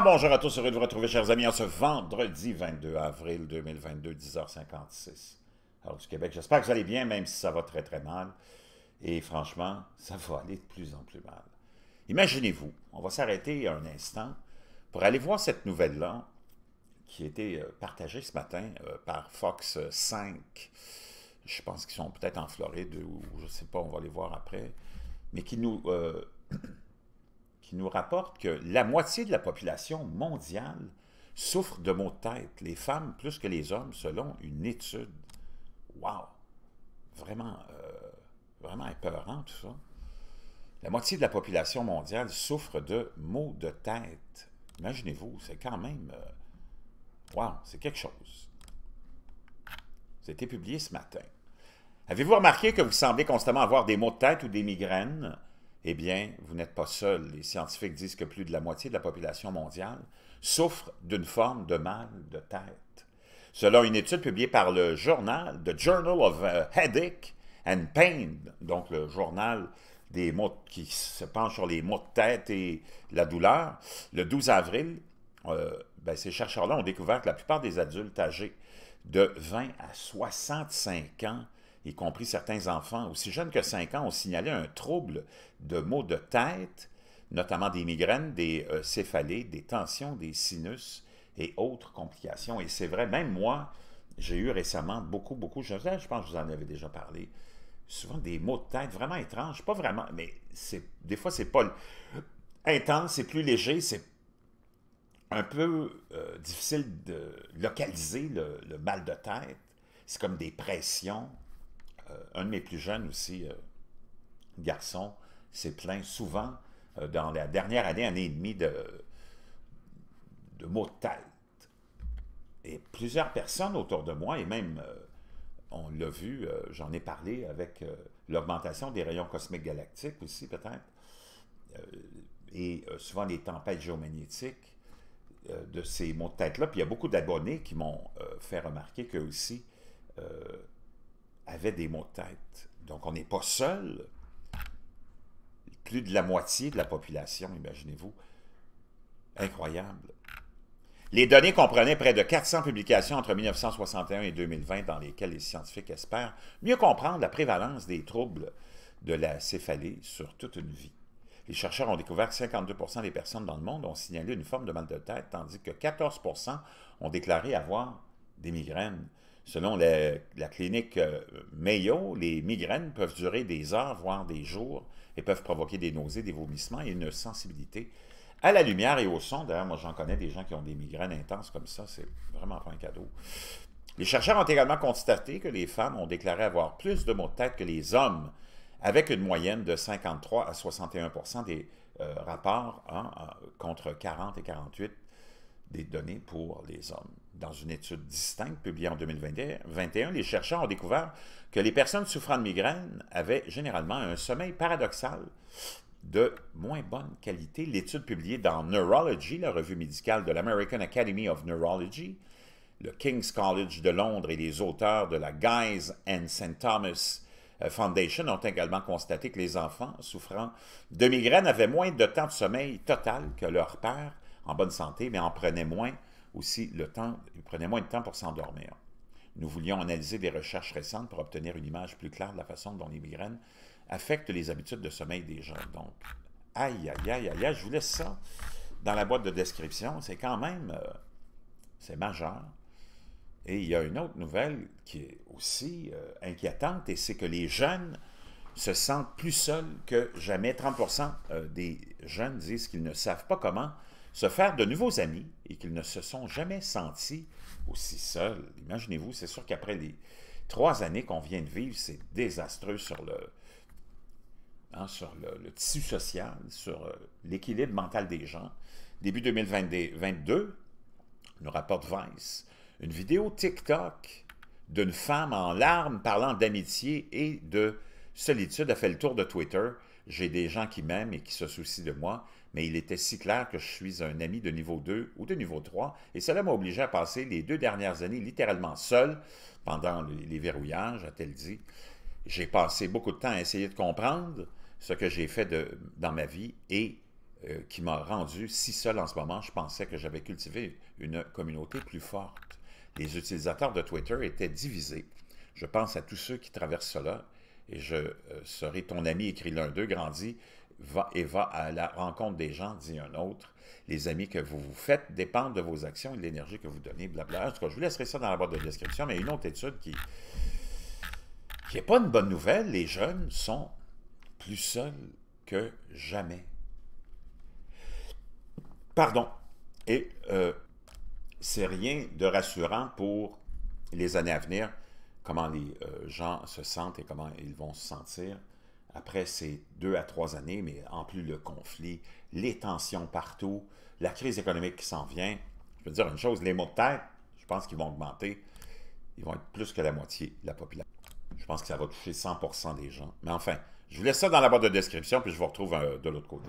Ah, bonjour à tous, heureux de vous retrouver, chers amis, en ce vendredi 22 avril 2022, 10h56. Alors, du Québec, j'espère que vous allez bien, même si ça va très, très mal. Et franchement, ça va aller de plus en plus mal. Imaginez-vous, on va s'arrêter un instant pour aller voir cette nouvelle-là qui a été euh, partagée ce matin euh, par Fox 5. Euh, je pense qu'ils sont peut-être en Floride ou je ne sais pas, on va les voir après. Mais qui nous qui nous rapporte que la moitié de la population mondiale souffre de maux de tête, les femmes plus que les hommes, selon une étude. Wow! Vraiment, euh, vraiment épeurant tout ça. La moitié de la population mondiale souffre de maux de tête. Imaginez-vous, c'est quand même... waouh, wow, c'est quelque chose. C'était publié ce matin. Avez-vous remarqué que vous semblez constamment avoir des maux de tête ou des migraines? eh bien, vous n'êtes pas seul. Les scientifiques disent que plus de la moitié de la population mondiale souffre d'une forme de mal de tête. Selon une étude publiée par le journal The Journal of euh, Headache and Pain, donc le journal des mots qui se penche sur les maux de tête et la douleur, le 12 avril, euh, ben, ces chercheurs-là ont découvert que la plupart des adultes âgés de 20 à 65 ans y compris certains enfants, aussi jeunes que 5 ans, ont signalé un trouble de maux de tête, notamment des migraines, des euh, céphalées, des tensions, des sinus et autres complications. Et c'est vrai, même moi, j'ai eu récemment beaucoup, beaucoup, je, je pense que vous en avez déjà parlé, souvent des maux de tête vraiment étranges, pas vraiment, mais c'est des fois c'est pas intense, c'est plus léger, c'est un peu euh, difficile de localiser le mal de tête. C'est comme des pressions, euh, un de mes plus jeunes aussi, euh, garçon, s'est plaint souvent euh, dans la dernière année, année et demi de, de maux de tête. Et plusieurs personnes autour de moi, et même, on l'a vu, j'en ai parlé avec l'augmentation des rayons cosmiques galactiques aussi, peut-être, et souvent les tempêtes géomagnétiques de ces maux de tête-là. Puis il y a beaucoup d'abonnés qui m'ont fait remarquer qu'eux aussi avaient des maux de tête. Donc, on n'est pas seul. Plus de la moitié de la population, imaginez-vous. Incroyable. Les données comprenaient près de 400 publications entre 1961 et 2020 dans lesquelles les scientifiques espèrent mieux comprendre la prévalence des troubles de la céphalée sur toute une vie. Les chercheurs ont découvert que 52 des personnes dans le monde ont signalé une forme de mal de tête, tandis que 14 ont déclaré avoir des migraines. Selon la, clinique euh, Mayo, les migraines peuvent durer des heures, voire des jours, et peuvent provoquer des nausées, des vomissements et une sensibilité à la lumière et au son. D'ailleurs, moi, j'en connais des gens qui ont des migraines intenses comme ça. C'est vraiment pas un cadeau. Les chercheurs ont également constaté que les femmes ont déclaré avoir plus de maux de tête que les hommes, avec une moyenne de 53 à 61 des euh, rapports hein, euh, contre 40 et 48 des données pour les hommes. Dans une étude distincte publiée en 2021, les chercheurs ont découvert que les personnes souffrant de migraines avaient généralement un sommeil paradoxal de moins bonne qualité. L'étude publiée dans Neurology, la revue médicale de l'American Academy of Neurology, le King's College de Londres et les auteurs de la Guys and St. Thomas euh, Foundation ont également constaté que les enfants souffrant de migraines avaient moins de temps de sommeil total que leurs pères en bonne santé, mais en prenait moins aussi le temps, prenait moins de temps pour s'endormir. Nous voulions analyser des recherches récentes pour obtenir une image plus claire de la façon dont les migraines affectent les habitudes de sommeil des gens. Donc, aïe, aïe, aïe, aïe, je vous laisse ça dans la boîte de description. C'est quand même, euh, c'est majeur. Et il y a une autre nouvelle qui est aussi euh, inquiétante, et c'est que les jeunes se sentent plus seuls que jamais. 30 euh, des jeunes disent qu'ils ne savent pas comment se faire de nouveaux amis et qu'ils ne se sont jamais sentis aussi seuls. Imaginez-vous, c'est sûr qu'après les trois années qu'on vient de vivre, c'est désastreux sur le, hein, sur le, tissu social, sur euh, l'équilibre mental des gens. Début 2022, nous rapporte Vice, une vidéo TikTok d'une femme en larmes parlant d'amitié et de solitude a fait le tour de Twitter j'ai des gens qui m'aiment et qui se soucient de moi, mais il était si clair que je suis un ami de niveau 2 ou de niveau 3, et cela m'a obligé à passer les deux dernières années littéralement seul pendant les verrouillages, a-t-elle dit. J'ai passé beaucoup de temps à essayer de comprendre ce que j'ai fait dans ma vie et euh, qui m'a rendu si seul en ce moment. Je pensais que j'avais cultivé une communauté plus forte. Les utilisateurs de Twitter étaient divisés. Je pense à tous ceux qui traversent cela et je euh, serai ton ami, écrit l'un d'eux, grandit va, et va à la rencontre des gens, dit un autre. Les amis que vous vous faites dépendent de vos actions et de l'énergie que vous donnez, blablabla. » En tout cas, je vous laisserai ça dans la boîte de description, mais une autre étude qui qui n'est pas une bonne nouvelle, les jeunes sont plus seuls que jamais. Pardon. Et euh, c'est rien de rassurant pour les années à venir comment les euh, gens se sentent et comment ils vont se sentir après ces deux à trois années, mais en plus le conflit, les tensions partout, la crise économique qui s'en vient. Je veux dire une chose, les mots de tête, je pense qu'ils vont augmenter. Ils vont être plus que la moitié de la population. Je pense que ça va toucher 100% des gens. Mais enfin, je vous laisse ça dans la boîte de description, puis je vous retrouve euh, de l'autre côté.